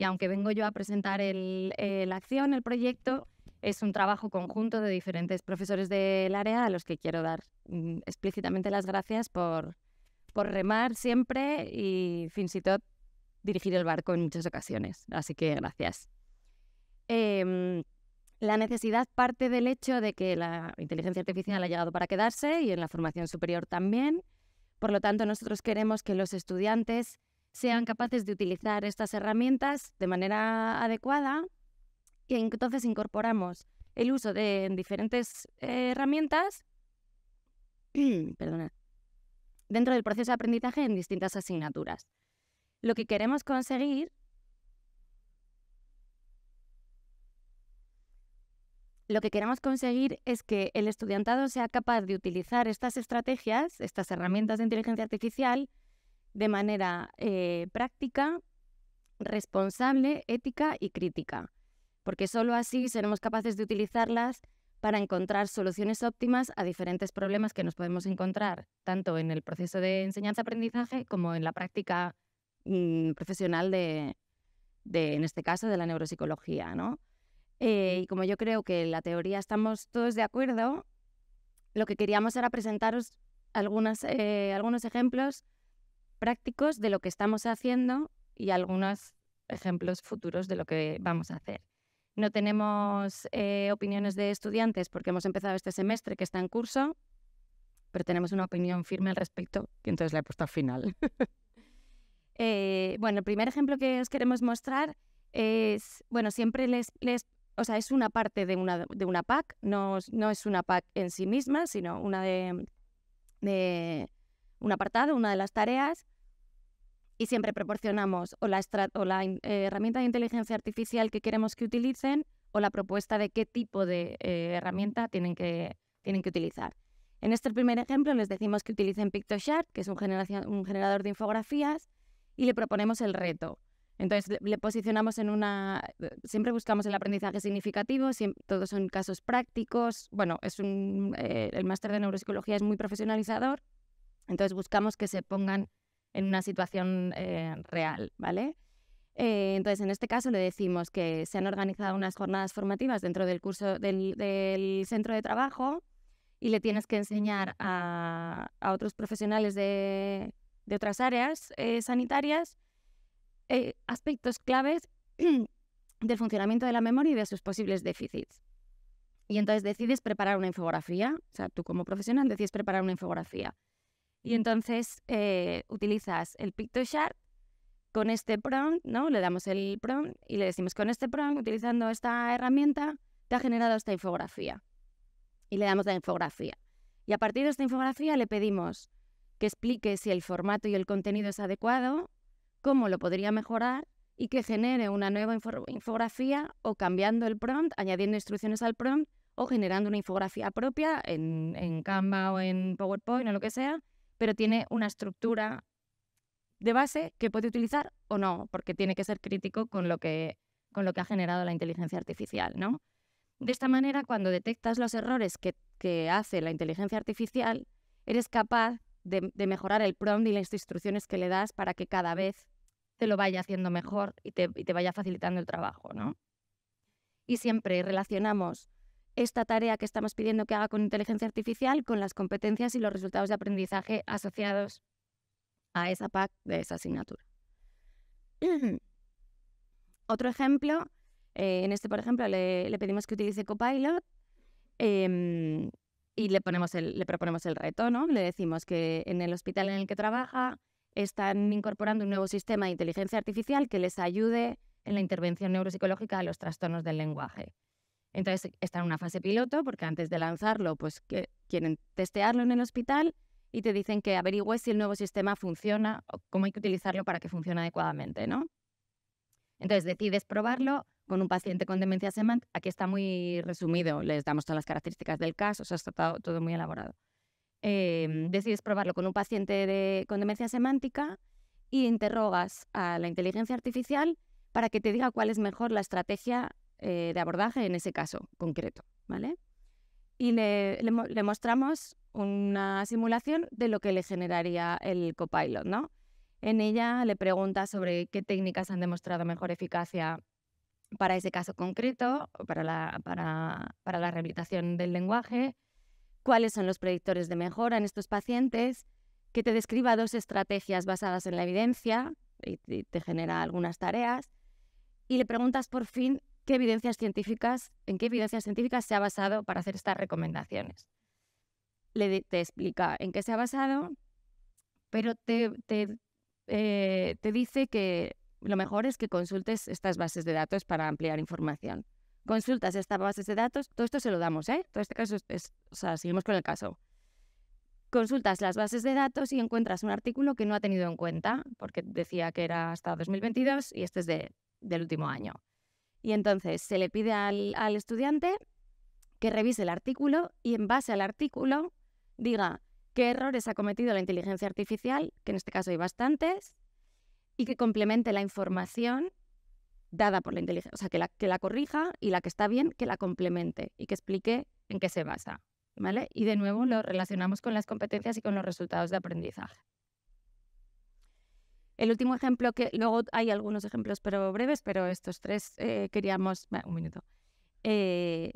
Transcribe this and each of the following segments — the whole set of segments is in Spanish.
Y aunque vengo yo a presentar eh, la acción, el proyecto, es un trabajo conjunto de diferentes profesores del área a los que quiero dar mm, explícitamente las gracias por, remar siempre y, fin si tot, dirigir el barco en muchas ocasiones. Así que gracias. Em, la necesidad parte del hecho de que la inteligencia artificial ha llegado para quedarse y en la formación superior también. Por lo tanto, nosotros queremos que los estudiantes sean capaces de utilizar estas herramientas de manera adecuada y entonces incorporamos el uso de diferentes eh, herramientas dentro del proceso de aprendizaje en distintas asignaturas. Lo que queremos conseguir Lo que queremos conseguir es que el estudiantado sea capaz de utilizar estas estrategias, estas herramientas de inteligencia artificial, de manera eh, práctica, responsable, ética y crítica, porque solo así seremos capaces de utilizarlas para encontrar soluciones óptimas a diferentes problemas que nos podemos encontrar, tanto en el proceso de enseñanza-aprendizaje como en la práctica mm, profesional de, en este caso, de la neuropsicología. Eh, y como yo creo que en la teoría estamos todos de acuerdo, lo que queríamos era presentaros algunas, eh, algunos ejemplos prácticos de lo que estamos haciendo y algunos ejemplos futuros de lo que vamos a hacer. No tenemos eh, opiniones de estudiantes porque hemos empezado este semestre que está en curso, pero tenemos una opinión firme al respecto y entonces la he puesto al final. Eh, bueno, el primer ejemplo que os queremos mostrar es, bueno, siempre les, o sea, es una parte de una, de una PAC, no, no es una PAC en sí misma, sino una de, de un apartado, una de las tareas, y siempre proporcionamos o la, o la eh, herramienta de inteligencia artificial que queremos que utilicen o la propuesta de qué tipo de eh, herramienta tienen que, tienen que utilizar. En este primer ejemplo les decimos que utilicen Pictoshare que es un, un generador de infografías, y le proponemos el reto. Entonces le, posicionamos en una... Siempre buscamos el aprendizaje significativo, todos son casos prácticos. Bueno, es un, eh, el máster de neuropsicología es muy profesionalizador, entonces buscamos que se pongan en una situación eh, real, ¿vale? Eh, entonces, en este caso le decimos que se han organizado unas jornadas formativas dentro del curso del, centro de trabajo y le tienes que enseñar a, otros profesionales de, otras áreas eh, sanitarias aspectos claves del funcionamiento de la memoria y de sus posibles déficits. Y entonces decides preparar una infografía, o sea, tú como profesional decides preparar una infografía. Y entonces eh, utilizas el pictoshare con este prompt, ¿no? Le damos el prompt y le decimos con este prompt, utilizando esta herramienta, te ha generado esta infografía. Y le damos la infografía. Y a partir de esta infografía le pedimos que explique si el formato y el contenido es adecuado, cómo lo podría mejorar y que genere una nueva infografía o cambiando el prompt, añadiendo instrucciones al prompt o generando una infografía propia en, en Canva o en PowerPoint o lo que sea pero tiene una estructura de base que puede utilizar o no, porque tiene que ser crítico con lo que, con lo que ha generado la inteligencia artificial, ¿no? De esta manera, cuando detectas los errores que, hace la inteligencia artificial, eres capaz de, mejorar el prompt y las instrucciones que le das para que cada vez te lo vaya haciendo mejor y te, vaya facilitando el trabajo, Y siempre relacionamos esta tarea que estamos pidiendo que haga con inteligencia artificial con las competencias y los resultados de aprendizaje asociados a esa PAC de esa asignatura. Otro ejemplo, eh, en este, por ejemplo, le, pedimos que utilice Copilot em, y le, proponemos el reto, Le decimos que en el hospital en el que trabaja están incorporando un nuevo sistema de inteligencia artificial que les ayude en la intervención neuropsicológica a los trastornos del lenguaje. Entonces e, está en una fase piloto porque antes de lanzarlo, pues quieren testearlo en el hospital y te dicen que averigües si el nuevo sistema funciona o cómo hay que utilizarlo para que funcione adecuadamente, ¿no? Entonces decides probarlo con un paciente con demencia semántica Aquí está muy resumido, les damos todas las características del caso, o sea, está todo, muy elaborado. Em, decides probarlo con un paciente con demencia semántica y interrogas a la inteligencia artificial para que te diga cuál es mejor la estrategia eh, de abordaje en ese caso concreto, ¿vale? Y le, mostramos una simulación de lo que le generaría el copilot, ¿no? En ella le pregunta sobre qué técnicas han demostrado mejor eficacia para ese caso concreto, o para, para la rehabilitación del lenguaje, cuáles son los predictores de mejora en estos pacientes, que te describa dos estrategias basadas en la evidencia y te genera algunas tareas. Y le preguntas por fin evidencias científicas, en qué evidencias científicas se ha basado para hacer estas recomendaciones. te explica en qué se ha basado, pero eh, te, dice que lo mejor es que consultes estas bases de datos para ampliar información. Consultas estas bases de datos, todo esto se lo damos, ¿eh? Todo este caso o sea, seguimos con el caso. Consultas las bases de datos y encuentras un artículo que no ha tenido en cuenta, porque decía que era hasta 2022 y este es de, del último año. Y entonces se le pide al, estudiante que revise el artículo y en base al artículo diga qué errores ha cometido la inteligencia artificial, que en este caso hay bastantes, y que complemente la información dada por la inteligencia, o sea, que la, que la corrija y la que está bien, que la complemente y que explique en qué se basa. ¿vale? Y de nuevo lo relacionamos con las competencias y con los resultados de aprendizaje. El último ejemplo que luego hay algunos ejemplos pero breves, pero estos tres eh, queríamos un minuto. Eh,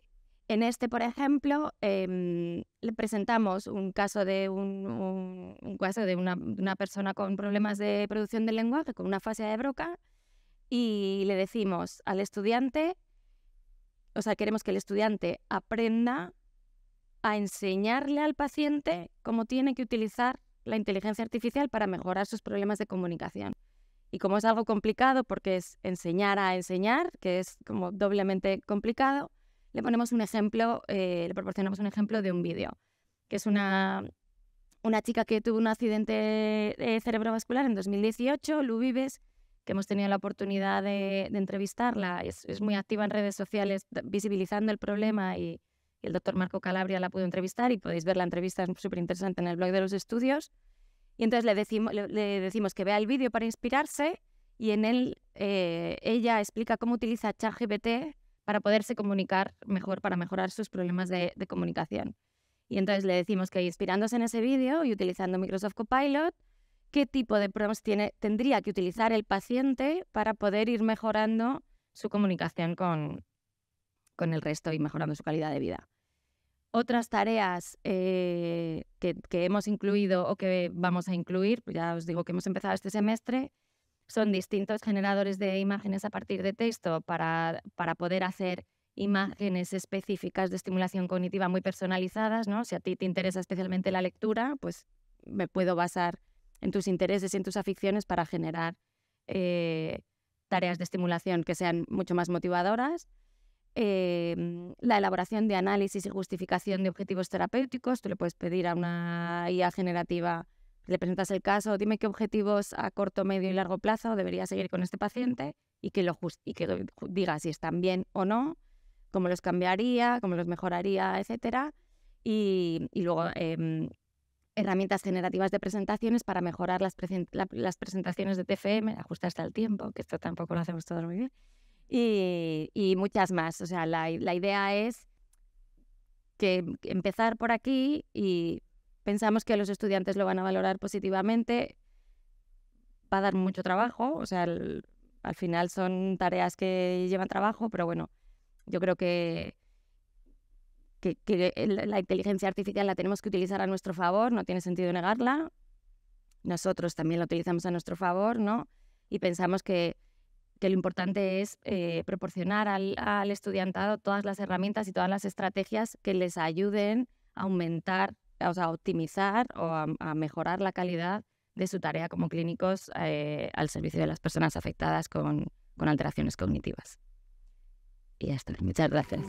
en este, por ejemplo, em, le presentamos un caso de un, caso de una, una, persona con problemas de producción del lenguaje, con una fase de broca, y le decimos al estudiante, o sea, queremos que el estudiante aprenda a enseñarle al paciente cómo tiene que utilizar la inteligencia artificial para mejorar sus problemas de comunicación. Y como es algo complicado, porque es enseñar a enseñar, que es como doblemente complicado, le ponemos un ejemplo, eh, le proporcionamos un ejemplo de un vídeo, que es una, una chica que tuvo un accidente eh, cerebrovascular en 2018, Lu Vives, que hemos tenido la oportunidad de, entrevistarla, es, es, muy activa en redes sociales visibilizando el problema y, el doctor Marco Calabria la pudo entrevistar y podéis ver la entrevista, es súper interesante en el blog de los estudios. Y entonces le, decimos le, decimos que vea el vídeo para inspirarse y en él eh, ella explica cómo utiliza ChatGPT para poderse comunicar mejor, para mejorar sus problemas de, comunicación. Y entonces le decimos que inspirándose en ese vídeo y utilizando Microsoft Copilot, qué tipo de problemas tiene, tendría que utilizar el paciente para poder ir mejorando su comunicación con, con el resto y mejorando su calidad de vida. Otras tareas eh, que, hemos incluido o que vamos a incluir, pues ya os digo que hemos empezado este semestre, son distintos generadores de imágenes a partir de texto para, poder hacer imágenes específicas de estimulación cognitiva muy personalizadas, ¿no? Si a ti te interesa especialmente la lectura, pues me puedo basar en tus intereses y en tus aficiones para generar eh, tareas de estimulación que sean mucho más motivadoras. Em, la elaboración de análisis y justificación de objetivos terapéuticos. Tú le puedes pedir a una IA generativa, le presentas el caso, dime qué objetivos a corto, medio y largo plazo debería seguir con este paciente y que, lo y que diga si están bien o no, cómo los cambiaría, cómo los mejoraría, etc. Y, luego em, herramientas generativas de presentaciones para mejorar las, las presentaciones de TFM, hasta el tiempo, que esto tampoco lo hacemos todos muy bien y, muchas más. O sea, la, idea es em, que empezar por aquí y pensamos que los estudiantes lo van a valorar positivamente. Va a dar mucho trabajo, o sea, al final son tareas que llevan trabajo, pero bueno, yo creo que, que, que, la inteligencia artificial la tenemos que utilizar a nuestro favor, no tiene sentido negarla. Nosotros también la utilizamos a nuestro favor, ¿no? Y pensamos que que lo importante es eh, proporcionar al, al, estudiantado todas las herramientas y todas las estrategias que les ayuden a aumentar, o sea, a optimizar o a, mejorar la calidad de su tarea como clínicos eh, al servicio de las personas afectadas con, con alteraciones cognitivas. Y ya está. Muchas gracias.